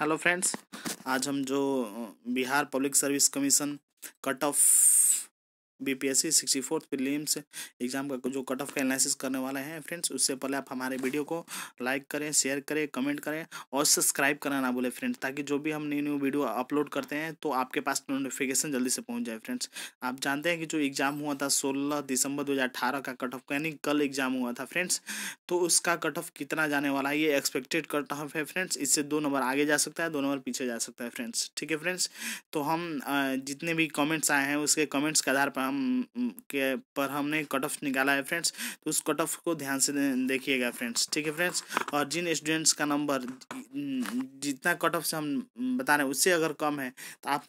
hello friends आज हम जो Bihar public service commission cut off BPSC sixty fourth prelims exam का जो कट ऑफ का एनालिसिस करने वाले हैं फ्रेंड्स उससे पहले आप हमारे वीडियो को लाइक करें शेयर करें कमेंट करें और सब्सक्राइब करना ना भूलें फ्रेंड्स ताकि जो भी हम नई न्यू वीडियो अपलोड करते हैं तो आपके पास नोटिफिकेशन जल्दी से पहुँच जाए फ्रेंड्स आप जानते हैं कि जो एग्ज़ाम हुआ था सोलह दिसंबर दो का कट ऑफ यानी कल एग्ज़ाम हुआ था फ्रेंड्स तो उसका कट ऑफ कितना जाने वाला है ये एक्सपेक्टेड कट ऑफ है फ्रेंड्स इससे दो नंबर आगे जा सकता है दो नंबर पीछे जा सकता है फ्रेंड्स ठीक है फ्रेंड्स तो हम जितने भी कमेंट्स आए हैं उसके कमेंट्स के आधार पर के पर हमने कट ऑफ निकाला है फ्रेंड्स तो उस कट ऑफ को ध्यान से देखिएगा फ्रेंड्स ठीक है फ्रेंड्स और जिन स्टूडेंट्स का नंबर जितना कट ऑफ से हम बता रहे हैं उससे अगर कम है तो आप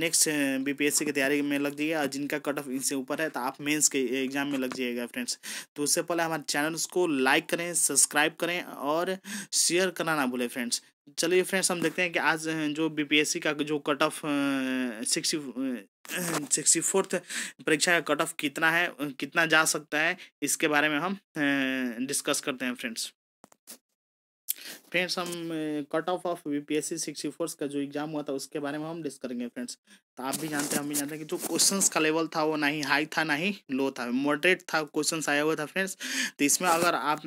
नेक्स्ट बीपीएससी की तैयारी में लग जाइए और जिनका कट ऑफ इनसे ऊपर है तो आप मेन्स के एग्जाम में लग जाइएगा फ्रेंड्स तो उससे पहले हमारे चैनल को लाइक करें सब्सक्राइब करें और शेयर करना ना भूलें फ्रेंड्स चलिए फ्रेंड्स हम देखते हैं कि आज जो बीपीएससी का जो cut off sixty sixty fourth परीक्षा का कट ऑफ कितना है कितना जा सकता है इसके बारे में हम डिस्कस करते हैं फ्रेंड्स फ्रेंड्स हम cut off off BPSC sixty fourth का जो एग्ज़ाम हुआ था उसके बारे में हम डिस्कस करेंगे फ्रेंड्स तो आप भी जानते हैं हम भी जानते हैं कि जो क्वेश्चंस का लेवल था वो ना ही हाई था ना ही लो था मॉडरेट था क्वेश्चंस आया हुआ था फ्रेंड्स तो इसमें अगर आप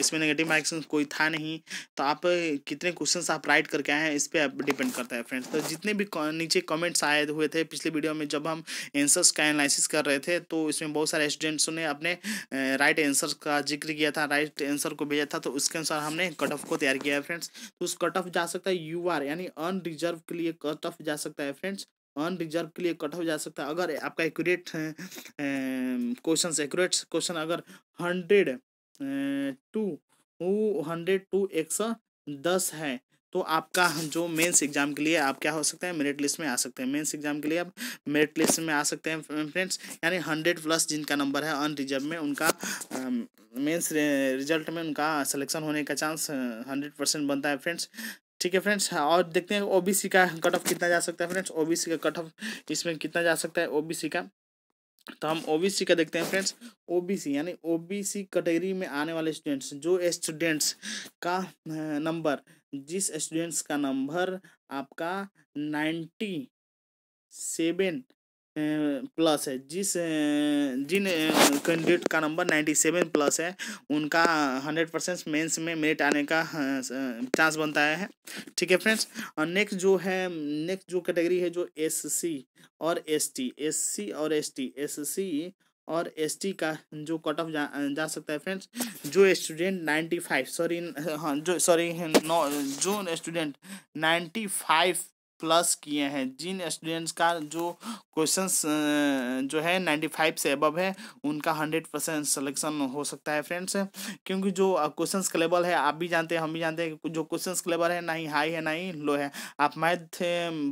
इसमें नेगेटिव मार्क्स कोई था नहीं तो आप कितने क्वेश्चंस आप राइट करके आए हैं इस पर डिपेंड करता है फ्रेंड्स तो जितने भी नीचे कमेंट्स आए हुए थे पिछले वीडियो में जब हम एंसर्स का एनालिसिस कर रहे थे तो इसमें बहुत सारे स्टूडेंट्स ने अपने राइट आंसर का जिक्र किया था राइट आंसर को भेजा था तो उसके अनुसार हमने कट ऑफ को तैयार किया है फ्रेंड्स तो उस कट ऑफ जा सकता है यू यानी अनरिजर्व रिजर्व के लिए कट ऑफ जा सकता है फ्रेंड्स अन रिजर्व के लिए कट ऑफ जा सकता है अगर आपका एक्यूरेट क्वेश्चन एक्यूरेट क्वेश्चन अगर हंड्रेड टू हंड्रेड टू एक सौ दस है तो आपका जो मेंस एग्जाम के लिए आप क्या हो सकते हैं मेरिट लिस्ट में आ सकते हैं मेंस एग्जाम के लिए आप मेरिट लिस्ट में आ सकते हैं फ्रेंड्स यानी हंड्रेड प्लस जिनका नंबर है अन रिजर्व में उनका मेंस रिजल्ट में उनका सिलेक्शन होने का चांस हंड्रेड परसेंट बनता है फ्रेंड्स ठीक है फ्रेंड्स हाँ, और देखते हैं ओबीसी का कट ऑफ कितना जा सकता है फ्रेंड्स ओबीसी का कट ऑफ इसमें कितना जा सकता है ओबीसी का तो हम ओबीसी का देखते हैं फ्रेंड्स ओबीसी यानी ओबीसी कैटेगरी में आने वाले स्टूडेंट्स जो स्टूडेंट्स का नंबर जिस स्टूडेंट्स का नंबर आपका नाइन्टी सेवन प्लस है जिस जिन कैंडिडेट का नंबर नाइन्टी सेवन प्लस है उनका हंड्रेड परसेंट मेन्स में मेरिट आने का चांस बनता है ठीक है फ्रेंड्स और नेक्स्ट जो है नेक्स्ट जो कैटेगरी है जो एस सी और एस टी एस सी और एस टी एस सी और एसटी का जो कट ऑफ जा, जा सकता है फ्रेंड्स जो स्टूडेंट नाइन्टी फाइव सॉरी हाँ जो सॉरी नो हाँ, जो स्टूडेंट नाइन्टी फाइव प्लस किए हैं जिन स्टूडेंट्स का जो क्वेश्चन जो है नाइन्टी फाइव से अबव है उनका हंड्रेड परसेंट सलेक्शन हो सकता है फ्रेंड्स क्योंकि जो क्वेश्चन का लेवल है आप भी जानते हैं हम भी जानते हैं जो क्वेश्चन का लेवल है ना ही हाई है ना ही लो है आप मैथ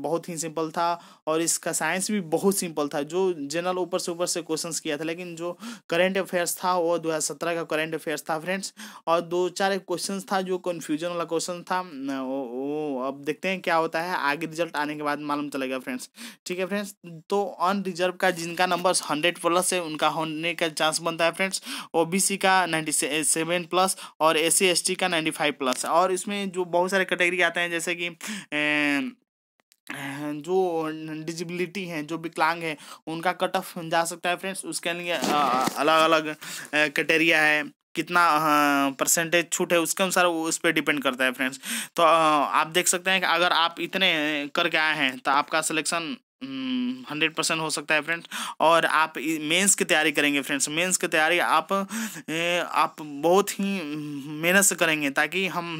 बहुत ही सिंपल था और इसका साइंस भी बहुत सिंपल था जो जनरल ऊपर से ऊपर से क्वेश्चन किया था लेकिन जो करेंट अफेयर्स था वो दो का करेंट अफेयर्स था फ्रेंड्स और दो चार क्वेश्चन था जो कन्फ्यूजन वाला क्वेश्चन था वो अब देखते हैं क्या होता है आगे रिजल्ट आने के बाद मालूम चलेगा फ्रेंड्स ठीक है फ्रेंड्स तो अन रिजर्व का जिनका नंबर हंड्रेड प्लस है उनका होने का चांस बनता है फ्रेंड्स ओ का नाइन्टी सेवन प्लस और एस सी का नाइन्टी फाइव प्लस और इसमें जो बहुत सारे कैटेगरी आते हैं जैसे कि ए, eh, जो डिजिबिलिटी हैं जो विकलांग हैं उनका कट ऑफ जा सकता है फ्रेंड्स उसके लिए अलग अलग क्राइटेरिया है कितना परसेंटेज छूट है उसके अनुसार उस पर डिपेंड करता है फ्रेंड्स तो आप देख सकते हैं कि अगर आप इतने करके आए हैं तो आपका सिलेक्शन हंड्रेड हम्म, परसेंट हो सकता है फ्रेंड्स और आप मेंस की तैयारी करेंगे फ्रेंड्स मेंस की तैयारी आप आप बहुत ही हम्म, मेहनत से करेंगे ताकि हम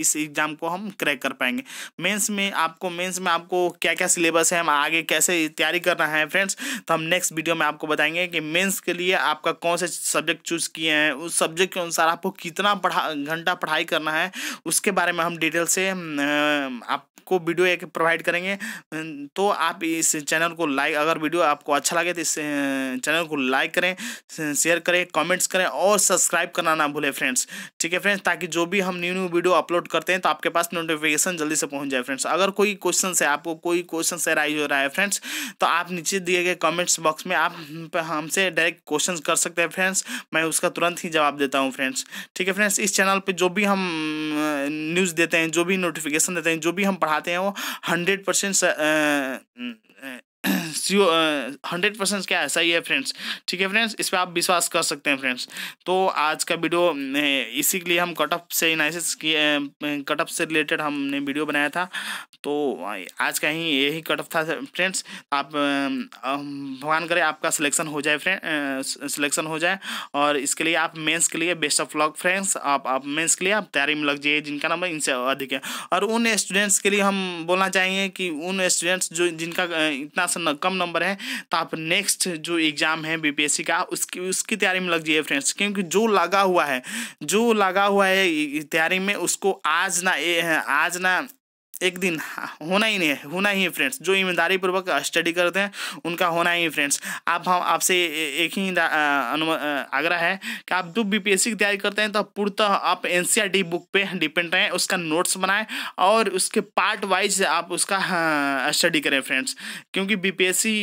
इस एग्ज़ाम को हम क्रैक कर पाएंगे मेंस में आपको मेंस में आपको क्या क्या सिलेबस है हम आगे कैसे तैयारी करना है फ्रेंड्स तो हम नेक्स्ट वीडियो में आपको बताएंगे कि मेन्स के लिए आपका कौन से सब्जेक्ट चूज़ किए हैं उस सब्जेक्ट के अनुसार आपको कितना पढ़ा घंटा पढ़ाई करना है उसके बारे में हम डिटेल से हम्म, आपको वीडियो एक प्रोवाइड करेंगे तो आप इस इस चैनल को लाइक अगर वीडियो आपको अच्छा लगे तो इस चैनल को लाइक करें शेयर करें कमेंट्स करें और सब्सक्राइब करना ना भूलें फ्रेंड्स ठीक है फ्रेंड्स ताकि जो भी हम न्यू न्यू वीडियो अपलोड करते हैं तो आपके पास नोटिफिकेशन जल्दी से पहुँच जाए फ्रेंड्स अगर कोई क्वेश्चन है आपको कोई क्वेश्चन से राइज हो रहा है फ्रेंड्स तो आप नीचे दिए गए कमेंट्स बॉक्स में आप हमसे डायरेक्ट क्वेश्चन कर सकते हैं फ्रेंड्स मैं उसका तुरंत ही जवाब देता हूँ फ्रेंड्स ठीक है फ्रेंड्स इस चैनल पर जो भी हम न्यूज़ देते हैं जो भी नोटिफिकेशन देते हैं जो भी हम पढ़ाते हैं वो hundred percent hundred percent uh, क्या ऐसा ही है फ्रेंड्स ठीक है फ्रेंड्स इस पर आप विश्वास कर सकते हैं फ्रेंड्स तो आज का वीडियो इसी के लिए हम कटअप से इनाइसिस कटअप से रिलेटेड हमने वीडियो बनाया था तो आज का ही यही कट ऑफ था फ्रेंड्स आप भगवान करें आपका सिलेक्शन हो जाए फ्रेंड सिलेक्शन हो जाए और इसके लिए आप मेंस के लिए बेस्ट ऑफ लॉक फ्रेंड्स आप आप मेंस के लिए आप तैयारी में लग जाइए जिनका नंबर इनसे अधिक है और उन स्टूडेंट्स के लिए हम बोलना चाहेंगे कि उन स्टूडेंट्स जो जिनका इतना सा कम नंबर है तो आप नेक्स्ट जो एग्ज़ाम है बी का उसकी उसकी तैयारी में लग जाइए फ्रेंड्स क्योंकि जो लगा हुआ है जो लगा हुआ है तैयारी में उसको आज ना आज ना एक दिन होना ही नहीं है होना ही है फ्रेंड्स जो ईमानदारी पूर्वक स्टडी करते हैं उनका होना ही फ्रेंड्स आप हम आपसे एक ही आग्रह है कि आप जो बी की तैयारी करते हैं तो पूर्णतः आप एन बुक e पे डिपेंड रहें उसका नोट्स बनाएं और उसके पार्ट वाइज आप उसका स्टडी करें फ्रेंड्स क्योंकि बीपीएससी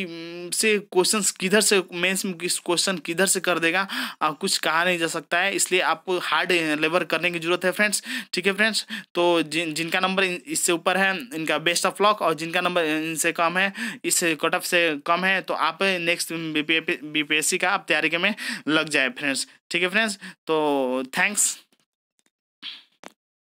से क्वेश्चन किधर से मेन्स में क्वेश्चन किधर से कर देगा आप कुछ कहा नहीं जा सकता है इसलिए आपको हार्ड लेबर करने की जरूरत है फ्रेंड्स ठीक है फ्रेंड्स तो जिन जिनका नंबर इससे ऊपर ऊपर है इनका बेस्ट ऑफ लॉक और जिनका नंबर इनसे कम है इस कट ऑफ से कम है तो आप नेक्स्ट बीपीएससी का आप तैयारी में लग जाए फ्रेंड्स ठीक है फ्रेंड्स तो थैंक्स